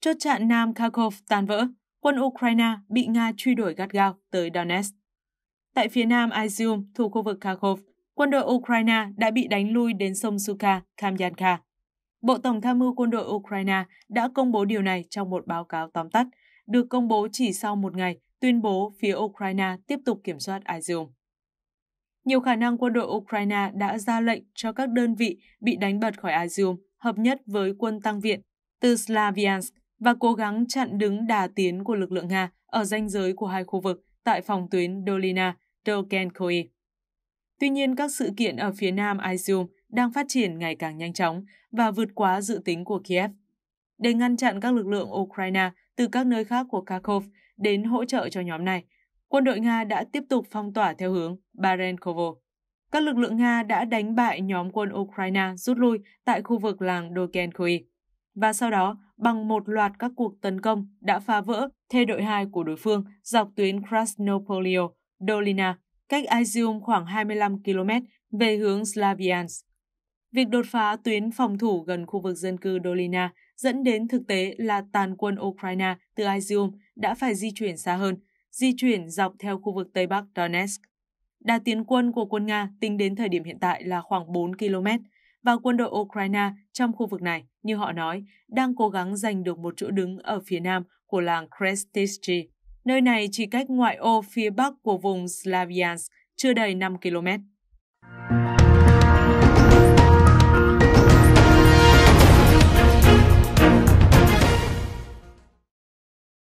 chốt chặn Nam Kharkov tan vỡ, quân Ukraine bị Nga truy đuổi gắt gao tới Donetsk. Tại phía nam Izium, thuộc khu vực Kharkov, quân đội Ukraine đã bị đánh lui đến sông Suka, Kamyanka. Bộ Tổng tham mưu quân đội Ukraine đã công bố điều này trong một báo cáo tóm tắt, được công bố chỉ sau một ngày tuyên bố phía Ukraine tiếp tục kiểm soát Izium. Nhiều khả năng quân đội Ukraine đã ra lệnh cho các đơn vị bị đánh bật khỏi Izium hợp nhất với quân tăng viện từ Slaviansk và cố gắng chặn đứng đà tiến của lực lượng Nga ở ranh giới của hai khu vực tại phòng tuyến Dolina, Dolkenkoi. Tuy nhiên, các sự kiện ở phía nam Izium đang phát triển ngày càng nhanh chóng và vượt quá dự tính của Kiev. Để ngăn chặn các lực lượng Ukraine từ các nơi khác của Kharkov đến hỗ trợ cho nhóm này, quân đội Nga đã tiếp tục phong tỏa theo hướng Barenkovo. Các lực lượng Nga đã đánh bại nhóm quân Ukraine rút lui tại khu vực làng Dogenkoi. Và sau đó, bằng một loạt các cuộc tấn công đã phá vỡ thê đội 2 của đối phương dọc tuyến Krasnopolio, Dolina, cách Izium khoảng 25 km về hướng Slaviansk. Việc đột phá tuyến phòng thủ gần khu vực dân cư Dolina dẫn đến thực tế là tàn quân Ukraine từ Izium đã phải di chuyển xa hơn, di chuyển dọc theo khu vực Tây Bắc Donetsk. Đà tiến quân của quân Nga tính đến thời điểm hiện tại là khoảng 4 km, và quân đội Ukraine trong khu vực này, như họ nói, đang cố gắng giành được một chỗ đứng ở phía nam của làng Krestichi. Nơi này chỉ cách ngoại ô phía bắc của vùng Slaviansk chưa đầy 5 km.